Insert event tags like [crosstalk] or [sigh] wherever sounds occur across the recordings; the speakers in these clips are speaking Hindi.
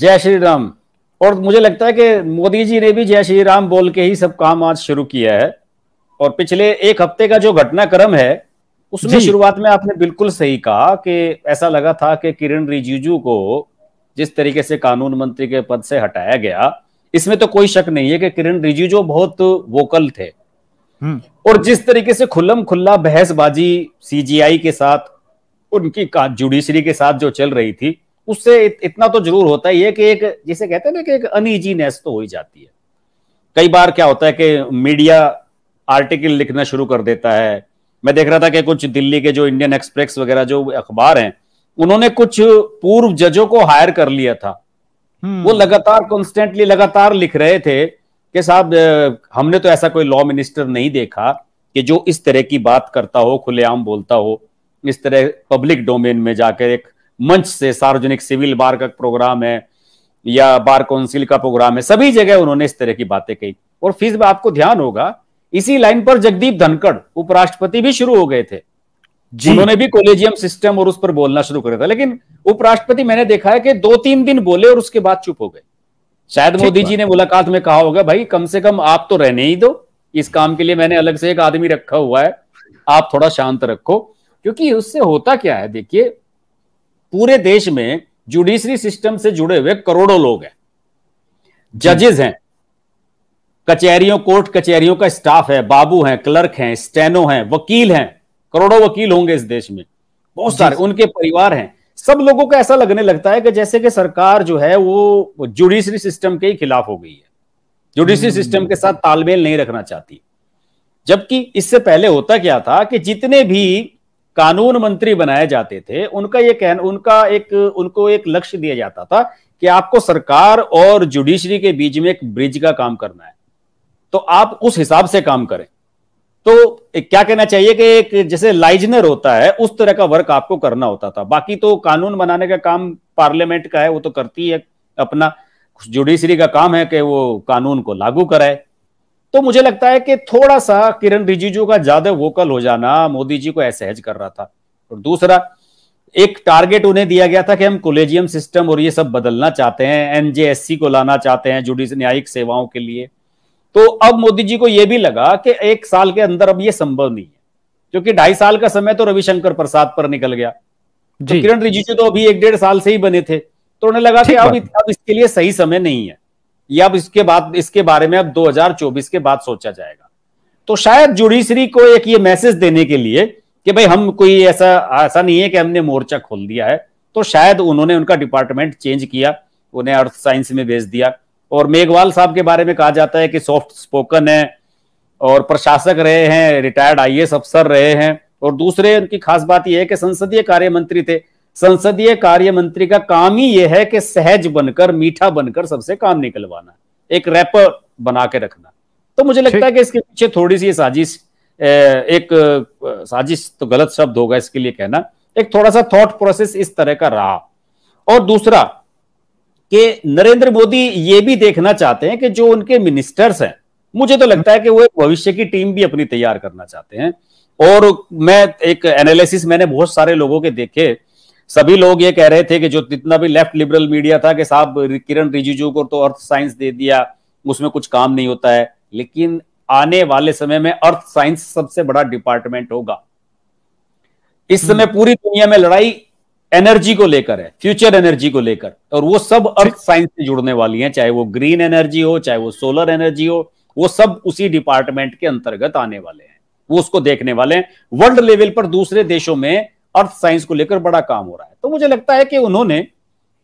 जय श्री राम और मुझे लगता है कि मोदी जी ने भी जय श्री राम बोल के ही सब काम आज शुरू किया है और पिछले एक हफ्ते का जो घटनाक्रम है उसमें शुरुआत में आपने बिल्कुल सही कहा कि ऐसा लगा था कि किरण रिजिजू को जिस तरीके से कानून मंत्री के पद से हटाया गया इसमें तो कोई शक नहीं है कि किरण रिजिजू बहुत वोकल थे हम्म। और जिस तरीके से खुल्लम खुल्ला बहसबाजी सीजीआई के साथ उनकी जुडिशरी के साथ जो चल रही थी उससे इत, इतना तो जरूर होता ही है कि एक जिसे कहते हैं ना कि एक अनइजीनेस तो हो ही जाती है कई बार क्या होता है कि मीडिया आर्टिकल लिखना शुरू कर देता है मैं देख रहा था कि कुछ दिल्ली के जो इंडियन एक्सप्रेस वगैरह जो अखबार हैं उन्होंने कुछ पूर्व जजों को हायर कर लिया था वो हम्म। लगातार कॉन्स्टेंटली लगातार लिख रहे थे कि साहब हमने तो ऐसा कोई लॉ मिनिस्टर नहीं देखा कि जो इस तरह की बात करता हो खुलेआम बोलता हो इस तरह पब्लिक डोमेन में जाकर एक मंच से सार्वजनिक सिविल बार का प्रोग्राम है या बार काउंसिल का प्रोग्राम है सभी जगह उन्होंने इस तरह की बातें कही और फिर आपको ध्यान होगा इसी लाइन पर जगदीप धनखड़ उपराष्ट्रपति भी शुरू हो गए थे उन्होंने भी कोलेजियम सिस्टम और उस पर बोलना शुरू करा था लेकिन उपराष्ट्रपति मैंने देखा है कि दो तीन दिन बोले और उसके बाद चुप हो गए शायद मोदी जी ने मुलाकात में कहा होगा भाई कम से कम आप तो रहने ही दो इस काम के लिए मैंने अलग से एक आदमी रखा हुआ है आप थोड़ा शांत रखो क्योंकि उससे होता क्या है देखिए पूरे देश में जुडिशरी सिस्टम से जुड़े हुए करोड़ों लोग हैं जजेस हैं कचहरियों कोर्ट कचहरियों का स्टाफ है बाबू हैं क्लर्क हैं स्टेनो हैं वकील हैं करोड़ों वकील होंगे इस देश में बहुत सारे उनके परिवार हैं सब लोगों को ऐसा लगने लगता है कि जैसे कि सरकार जो है वो जुडिशरी सिस्टम के ही खिलाफ हो गई है जुडिशरी सिस्टम हम्म। के साथ तालमेल नहीं रखना चाहती जबकि इससे पहले होता क्या था कि जितने भी कानून मंत्री बनाए जाते थे उनका ये कहन उनका एक उनको एक लक्ष्य दिया जाता था कि आपको सरकार और जुडिशरी के बीच में एक ब्रिज का काम करना है तो आप उस हिसाब से काम करें तो क्या कहना चाहिए कि एक जैसे लाइजनर होता है उस तरह का वर्क आपको करना होता था बाकी तो कानून बनाने का काम पार्लियामेंट का है वो तो करती है अपना जुडिशरी का काम है कि वो कानून को लागू कराए तो मुझे लगता है कि थोड़ा सा किरण रिजिजू का ज्यादा वोकल हो जाना मोदी जी को असहज कर रहा था और दूसरा एक टारगेट उन्हें दिया गया था कि हम कोलेजियम सिस्टम और ये सब बदलना चाहते हैं एनजेएससी को लाना चाहते हैं जुडिस न्यायिक सेवाओं के लिए तो अब मोदी जी को यह भी लगा कि एक साल के अंदर अब यह संभव नहीं है क्योंकि ढाई साल का समय तो रविशंकर प्रसाद पर निकल गया तो किरण रिजिजू तो अभी एक डेढ़ साल से ही बने थे तो उन्हें लगा कि अब, अब इसके लिए सही समय नहीं है या अब इसके बाद इसके बारे में अब 2024 के बाद सोचा जाएगा तो शायद जुडिशरी को एक ये मैसेज देने के लिए कि भाई हम कोई ऐसा ऐसा नहीं है कि हमने मोर्चा खोल दिया है तो शायद उन्होंने उनका डिपार्टमेंट चेंज किया उन्हें अर्थ साइंस में भेज दिया और मेघवाल साहब के बारे में कहा जाता है कि सॉफ्ट स्पोकन है और प्रशासक रहे हैं रिटायर्ड आई अफसर रहे हैं और दूसरे उनकी खास बात यह है कि संसदीय कार्य मंत्री थे संसदीय कार्य मंत्री का काम ही यह है कि सहज बनकर मीठा बनकर सबसे काम निकलवाना एक रैपर बना के रखना तो मुझे लगता है कि इसके पीछे थोड़ी सी साजिश एक साजिश तो गलत शब्द होगा इसके लिए कहना एक थोड़ा सा थॉट प्रोसेस इस तरह का रहा और दूसरा कि नरेंद्र मोदी ये भी देखना चाहते हैं कि जो उनके मिनिस्टर्स हैं मुझे तो लगता है कि वो एक भविष्य की टीम भी अपनी तैयार करना चाहते हैं और मैं एक एनालिसिस मैंने बहुत सारे लोगों के देखे सभी लोग ये कह रहे थे कि जो जितना भी लेफ्ट लिबरल मीडिया था कि साहब किरण रिजिजू को तो अर्थ साइंस दे दिया उसमें कुछ काम नहीं होता है लेकिन आने वाले समय में अर्थ साइंस सबसे बड़ा डिपार्टमेंट होगा इस हम्म। समय पूरी दुनिया में लड़ाई एनर्जी को लेकर है फ्यूचर एनर्जी को लेकर और वो सब अर्थ साइंस से जुड़ने वाली है चाहे वो ग्रीन एनर्जी हो चाहे वो सोलर एनर्जी हो वो सब उसी डिपार्टमेंट के अंतर्गत आने वाले हैं वो उसको देखने वाले हैं वर्ल्ड लेवल पर दूसरे देशों में अर्थ साइंस को लेकर बड़ा काम हो रहा है तो मुझे लगता है कि उन्होंने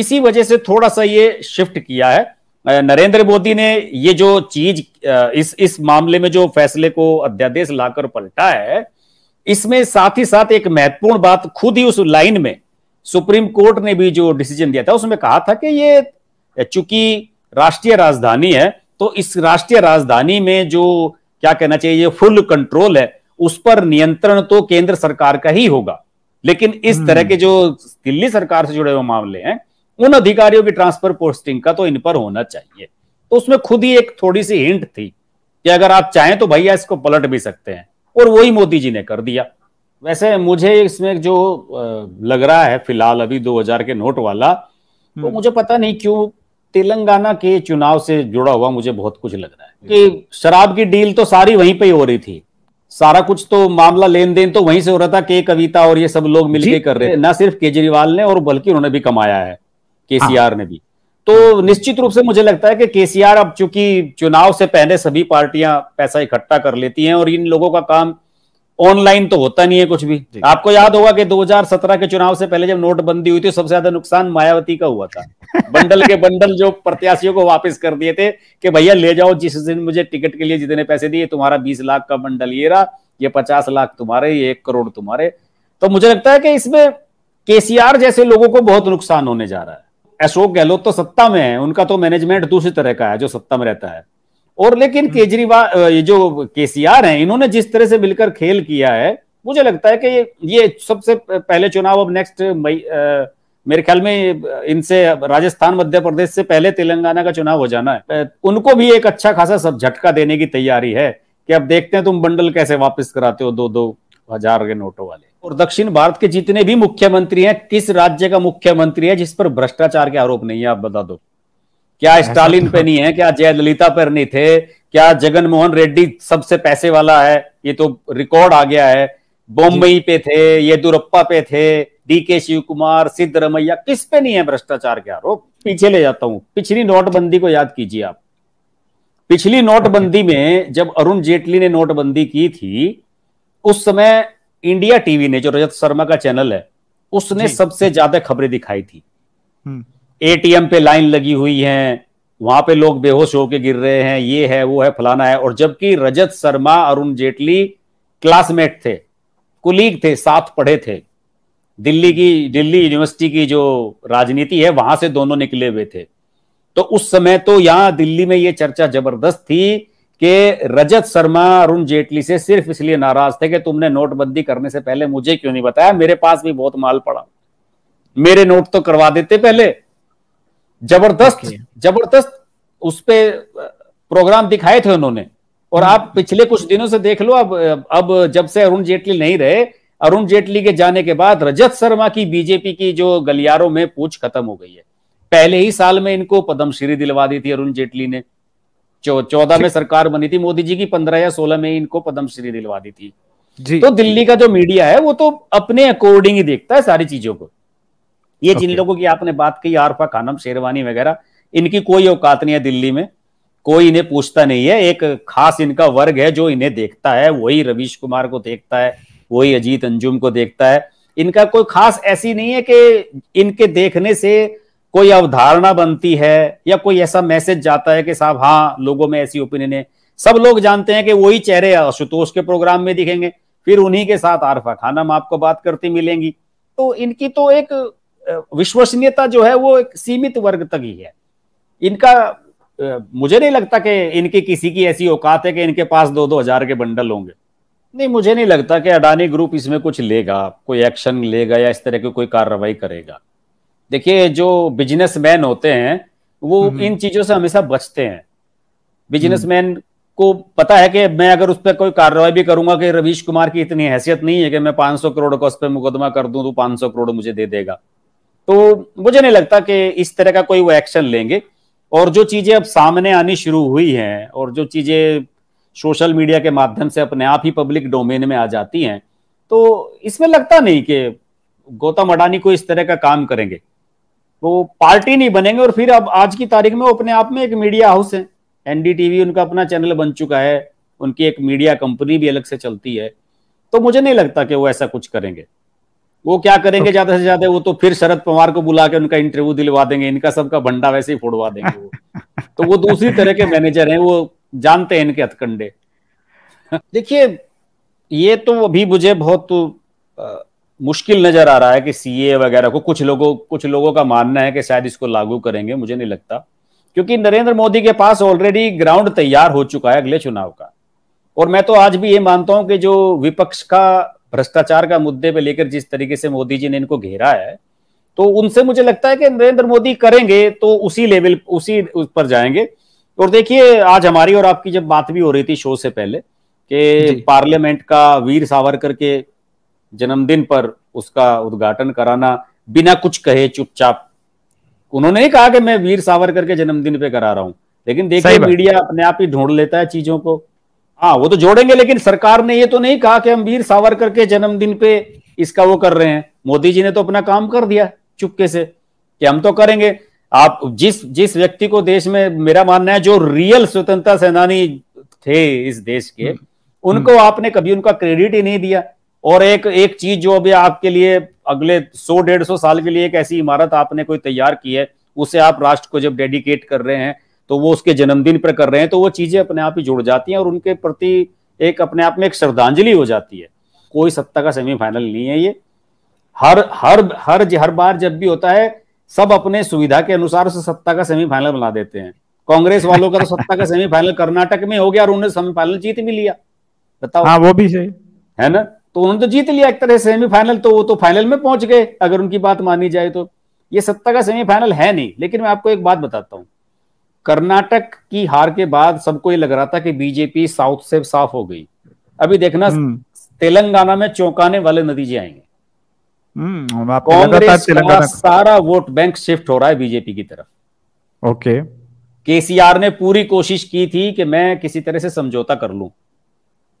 इसी वजह से थोड़ा सा ये शिफ्ट किया है नरेंद्र मोदी ने ये जो चीज इस इस मामले में जो फैसले को अध्यादेश लाकर पलटा है इसमें साथ ही साथ एक महत्वपूर्ण बात खुद ही उस लाइन में सुप्रीम कोर्ट ने भी जो डिसीजन दिया था उसमें कहा था कि ये चूंकि राष्ट्रीय राजधानी है तो इस राष्ट्रीय राजधानी में जो क्या कहना चाहिए फुल कंट्रोल है उस पर नियंत्रण तो केंद्र सरकार का ही होगा लेकिन इस तरह हम्म। के जो दिल्ली सरकार से जुड़े हुए मामले हैं उन अधिकारियों की ट्रांसफर पोस्टिंग का तो इन पर होना चाहिए तो उसमें खुद ही एक थोड़ी सी हिंट थी कि अगर आप चाहें तो भैया इसको पलट भी सकते हैं और वही मोदी जी ने कर दिया वैसे मुझे इसमें जो लग रहा है फिलहाल अभी 2000 के नोट वाला तो हम्म। मुझे पता नहीं क्यों तेलंगाना के चुनाव से जुड़ा हुआ मुझे बहुत कुछ लग रहा है कि शराब की डील तो सारी वहीं पे ही हो रही थी सारा कुछ तो मामला लेन देन तो वहीं से हो रहा था के कविता और ये सब लोग के कर रहे थे ना सिर्फ केजरीवाल ने और बल्कि उन्होंने भी कमाया है केसीआर हाँ। ने भी तो निश्चित रूप से मुझे लगता है कि केसीआर अब चूंकि चुनाव से पहले सभी पार्टियां पैसा इकट्ठा कर लेती हैं और इन लोगों का काम ऑनलाइन तो होता नहीं है कुछ भी आपको याद होगा कि 2017 के चुनाव से पहले जब नोटबंदी हुई थी सबसे ज्यादा नुकसान मायावती का हुआ था [laughs] बंडल के बंडल जो प्रत्याशियों को वापस कर दिए थे कि भैया ले जाओ जिस दिन मुझे टिकट के लिए जितने पैसे दिए तुम्हारा बीस लाख का बंडल ये रहा ये पचास लाख तुम्हारे ये एक करोड़ तुम्हारे तो मुझे लगता है कि इसमें केसीआर जैसे लोगों को बहुत नुकसान होने जा रहा है अशोक गहलोत तो सत्ता में है उनका तो मैनेजमेंट दूसरी तरह का है जो सत्ता में रहता है और लेकिन हम्म। केजरीवाल ये जो केसीआर हैं इन्होंने जिस तरह से मिलकर खेल किया है मुझे लगता है कि ये ये सबसे पहले चुनाव अब नेक्स्ट मई मेरे ख्याल में इनसे राजस्थान मध्य प्रदेश से पहले तेलंगाना का चुनाव हो जाना है उनको भी एक अच्छा खासा सब झटका देने की तैयारी है कि अब देखते हैं तुम बंडल कैसे वापस कराते हो दो दो हजार के नोटों वाले और दक्षिण भारत के जितने भी मुख्यमंत्री हैं किस राज्य का मुख्यमंत्री है जिस पर भ्रष्टाचार के आरोप नहीं है आप बता दो क्या स्टालिन तो पे नहीं है क्या जयललिता पर नहीं थे क्या जगनमोहन रेड्डी सबसे पैसे वाला है ये तो रिकॉर्ड आ गया है बॉम्बई पे थे येदुरप्पा पे थे डी के शिव कुमार सिद्धरमैया किस पे नहीं है भ्रष्टाचार के आरोप पीछे ले जाता हूं पिछली नोटबंदी को याद कीजिए आप पिछली नोटबंदी में जब अरुण जेटली ने नोटबंदी की थी उस समय इंडिया टीवी ने जो रजत शर्मा का चैनल है उसने सबसे ज्यादा खबरें दिखाई थी हम्म। एटीएम पे लाइन लगी हुई है वहां पे लोग बेहोश होके गिर रहे हैं ये है वो है फलाना है और जबकि रजत शर्मा अरुण जेटली क्लासमेट थे कुलीग थे साथ पढ़े थे दिल्ली की दिल्ली यूनिवर्सिटी की जो राजनीति है वहां से दोनों निकले हुए थे तो उस समय तो यहां दिल्ली में ये चर्चा जबरदस्त थी कि रजत शर्मा अरुण जेटली से सिर्फ इसलिए नाराज थे कि तुमने नोटबंदी करने से पहले मुझे क्यों नहीं बताया मेरे पास भी बहुत माल पड़ा मेरे नोट तो करवा देते पहले जबरदस्त जबरदस्त उस पर प्रोग्राम दिखाए थे उन्होंने और हम्म। आप पिछले कुछ दिनों से देख लो अब अब जब से अरुण जेटली नहीं रहे अरुण जेटली के जाने के बाद रजत शर्मा की बीजेपी की जो गलियारों में पूछ खत्म हो गई है पहले ही साल में इनको पद्मश्री दिलवा दी थी अरुण जेटली ने चौदह में सरकार बनी थी मोदी जी की पंद्रह या सोलह में इनको पद्मश्री दिलवा दी थी जी, तो दिल्ली का जो मीडिया है वो तो अपने अकॉर्डिंग ही देखता है सारी चीजों को ये जिन लोगों की आपने बात की आरफा खानम शेरवानी वगैरह इनकी कोई औकात नहीं है दिल्ली में कोई इन्हें पूछता नहीं है एक खास इनका वर्ग है जो इन्हें देखता है वही रवीश कुमार को देखता है वही अजीत अंजुम को देखता है इनका कोई खास ऐसी नहीं है कि इनके देखने से कोई अवधारणा बनती है या कोई ऐसा मैसेज जाता है कि साहब हाँ लोगों में ऐसी ओपिनियन है सब लोग जानते हैं कि वही चेहरे आशुतोष के प्रोग्राम में दिखेंगे फिर उन्हीं के साथ आरफा खानम आपको बात करती मिलेंगी तो इनकी तो एक विश्वसनीयता जो है वो एक सीमित वर्ग तक ही है इनका मुझे नहीं लगता कि इनकी किसी की ऐसी औकात है कि इनके पास दो दो हजार के बंडल होंगे नहीं मुझे नहीं लगता कि अडानी ग्रुप इसमें कुछ लेगा कोई एक्शन लेगा या इस तरह की कोई कार्रवाई करेगा देखिए जो बिजनेसमैन होते हैं वो हम्म, हम्म। इन चीजों से हमेशा बचते हैं बिजनेसमैन हम्म। को पता है कि मैं अगर उस पर कोई कार्रवाई भी करूंगा कि रवीश कुमार की इतनी हैसियत नहीं है कि मैं 500 करोड़ का उस पर मुकदमा कर दूं तो 500 करोड़ मुझे दे देगा तो मुझे नहीं लगता कि इस तरह का कोई वो एक्शन लेंगे और जो चीजें अब सामने आनी शुरू हुई हैं और जो चीजें सोशल मीडिया के माध्यम से अपने आप ही पब्लिक डोमेन में आ जाती हैं तो इसमें लगता नहीं कि गौतम अडानी को इस तरह का काम करेंगे वो पार्टी नहीं बनेंगे और फिर अब आज की तारीख में वो अपने आप में एक मीडिया हाउस है एनडीटीवी उनका अपना चैनल बन चुका है उनकी एक मीडिया कंपनी भी अलग से चलती है तो मुझे नहीं लगता कि वो ऐसा कुछ करेंगे वो क्या करेंगे ज्यादा से ज्यादा वो तो फिर शरद पवार को बुला के उनका इंटरव्यू दिलवा देंगे इनका सबका भंडा वैसे ही फोड़वा देंगे वो तो वो दूसरी तरह के मैनेजर हैं वो जानते हैं इनके हथकंडे देखिए ये तो अभी मुझे बहुत आ, मुश्किल नजर आ रहा है कि सीए वगैरह को कुछ लोगों कुछ लोगों का मानना है कि शायद इसको लागू करेंगे मुझे नहीं लगता क्योंकि नरेंद्र मोदी के पास ऑलरेडी ग्राउंड तैयार हो चुका है अगले चुनाव का और मैं तो आज भी ये मानता हूं कि जो विपक्ष का भ्रष्टाचार का मुद्दे पे लेकर जिस तरीके से मोदी जी ने इनको घेरा है तो उनसे मुझे लगता है कि नरेंद्र मोदी करेंगे तो उसी लेवल उसी उस पर जाएंगे और देखिए आज हमारी और आपकी जब बात भी हो रही थी शो से पहले कि पार्लियामेंट का वीर सावरकर के जन्मदिन पर उसका उद्घाटन कराना बिना कुछ कहे चुपचाप उन्होंने ही कहा कि मैं वीर सावरकर के जन्मदिन पे करा रहा हूं लेकिन देखिए मीडिया अपने आप ही ढूंढ लेता है चीजों को हाँ वो तो जोड़ेंगे लेकिन सरकार ने ये तो नहीं कहा कि हम वीर सावरकर के जन्मदिन पे इसका वो कर रहे हैं मोदी जी ने तो अपना काम कर दिया चुपके से कि हम तो करेंगे आप जिस जिस व्यक्ति को देश में मेरा मानना है जो रियल स्वतंत्रता सेनानी थे इस देश के हम्म। उनको हम्म। आपने कभी उनका क्रेडिट ही नहीं दिया और एक एक चीज जो अभी आपके लिए अगले सौ डेढ़ सौ साल के लिए एक ऐसी इमारत आपने कोई तैयार की है उसे आप राष्ट्र को जब डेडिकेट कर रहे हैं तो वो उसके जन्मदिन पर कर रहे हैं तो वो चीजें अपने आप ही जुड़ जाती हैं और उनके प्रति एक अपने आप में एक श्रद्धांजलि हो जाती है कोई सत्ता का सेमीफाइनल नहीं है ये हर हर हर हर बार जब भी होता है सब अपने सुविधा के अनुसार उसे सत्ता का सेमीफाइनल बना देते हैं कांग्रेस वालों का तो सत्ता का सेमीफाइनल कर्नाटक में हो गया और उन्होंने सेमीफाइनल जीत भी लिया बताओ हाँ वो भी सही है ना तो उन्होंने तो जीत लिया एक तरह सेमीफाइनल तो वो तो फाइनल में पहुंच गए अगर उनकी बात मानी जाए तो ये सत्ता का सेमीफाइनल है नहीं लेकिन मैं आपको एक बात बताता हूँ कर्नाटक की हार के बाद सबको ये लग रहा था कि बीजेपी साउथ से साफ हो गई अभी देखना हम्म। तेलंगाना में चौंकाने वाले नतीजे आएंगे हम्म, कांग्रेस का सारा वोट बैंक शिफ्ट हो रहा है बीजेपी की तरफ ओके केसीआर ने पूरी कोशिश की थी कि मैं किसी तरह से समझौता कर लूं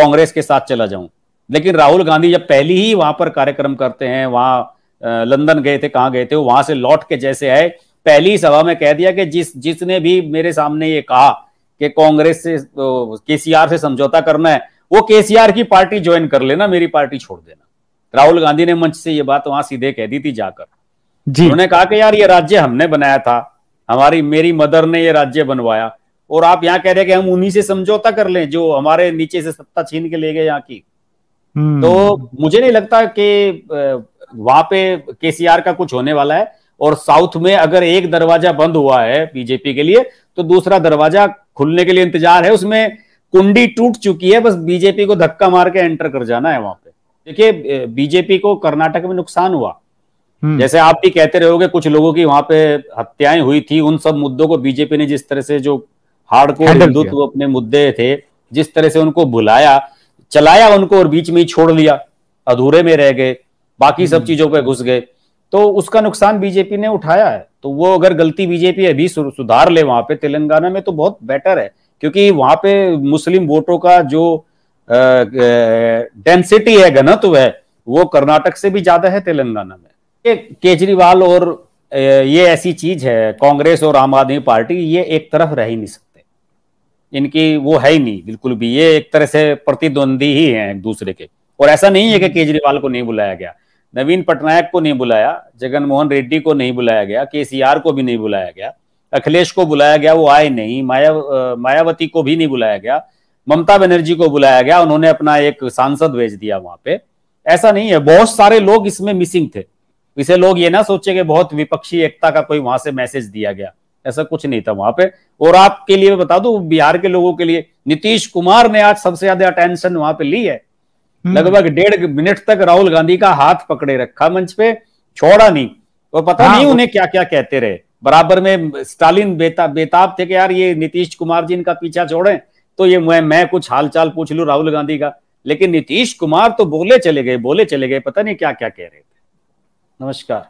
कांग्रेस के साथ चला जाऊं लेकिन राहुल गांधी जब पहली ही वहां पर कार्यक्रम करते हैं वहां लंदन गए थे कहां गए थे वहां से लौट के जैसे आए पहली सभा में कह दिया कि जिस जिसने भी मेरे सामने ये कहा कि कांग्रेस से केसीआर से समझौता करना है वो केसीआर की पार्टी ज्वाइन कर लेना मेरी पार्टी छोड़ देना राहुल गांधी ने मंच से ये बात वहां सीधे कह दी थी जाकर जी उन्होंने कहा कि यार ये राज्य हमने बनाया था हमारी मेरी मदर ने ये राज्य बनवाया और आप यहाँ कह रहे हैं कि हम उन्हीं से समझौता कर लें जो हमारे नीचे से सत्ता छीन के ले गए यहाँ की हम्म। तो मुझे नहीं लगता कि वहां पे केसीआर का कुछ होने वाला है और साउथ में अगर एक दरवाजा बंद हुआ है बीजेपी के लिए तो दूसरा दरवाजा खुलने के लिए इंतजार है उसमें कुंडी टूट चुकी है बस बीजेपी को धक्का मार के एंटर कर जाना है वहां पे देखिए बीजेपी को कर्नाटक में नुकसान हुआ हम्म। जैसे आप भी कहते रहोगे कुछ लोगों की वहां पे हत्याएं हुई थी उन सब मुद्दों को बीजेपी ने जिस तरह से जो हार्डकोर हिंदुत्व अपने मुद्दे थे जिस तरह से उनको बुलाया चलाया उनको और बीच में ही छोड़ लिया अधूरे में रह गए बाकी सब हम्म। चीजों पर घुस गए तो उसका नुकसान बीजेपी ने उठाया है तो वो अगर गलती बीजेपी अभी सुधार ले वहां पे तेलंगाना में तो बहुत बेटर है क्योंकि वहां पे मुस्लिम वोटों का जो डेंसिटी है घनत्व है वो कर्नाटक से भी ज्यादा है तेलंगाना में केजरीवाल और ये ऐसी चीज है कांग्रेस और आम आदमी पार्टी ये एक तरफ रह ही नहीं सकते इनकी वो है ही नहीं बिल्कुल भी ये एक तरह से प्रतिद्वंदी ही हैं एक दूसरे के और ऐसा नहीं है कि केजरीवाल को नहीं बुलाया गया नवीन पटनायक को नहीं बुलाया जगनमोहन रेड्डी को नहीं बुलाया गया के को भी नहीं बुलाया गया अखिलेश को बुलाया गया वो आए नहीं माया मायावती को भी नहीं बुलाया गया ममता बनर्जी को बुलाया गया उन्होंने अपना एक सांसद भेज दिया वहां पे ऐसा नहीं है बहुत सारे लोग इसमें मिसिंग थे इसे लोग ये ना सोचे कि बहुत विपक्षी एकता का कोई वहां से मैसेज दिया गया ऐसा कुछ नहीं था वहां पे और आपके लिए मैं बता दू बिहार के लोगों के लिए नीतीश कुमार ने आज सबसे ज्यादा अटेंशन वहां पे ली है हम्म। लगभग डेढ़ मिनट तक राहुल गांधी का हाथ पकड़े रखा मंच पे छोड़ा नहीं और पता हाँ, नहीं उन्हें क्या क्या कहते रहे बराबर में स्टालिन बेता बेताब थे कि यार ये नीतीश कुमार जी इनका पीछा छोड़े तो ये मैं मैं कुछ हालचाल पूछ लू राहुल गांधी का लेकिन नीतीश कुमार तो बोले चले गए बोले चले गए पता नहीं क्या क्या कह रहे थे नमस्कार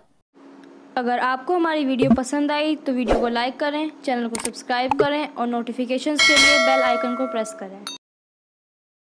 अगर आपको हमारी वीडियो पसंद आई तो वीडियो को लाइक करें चैनल को सब्सक्राइब करें और नोटिफिकेशन के लिए बेल आइकन को प्रेस करें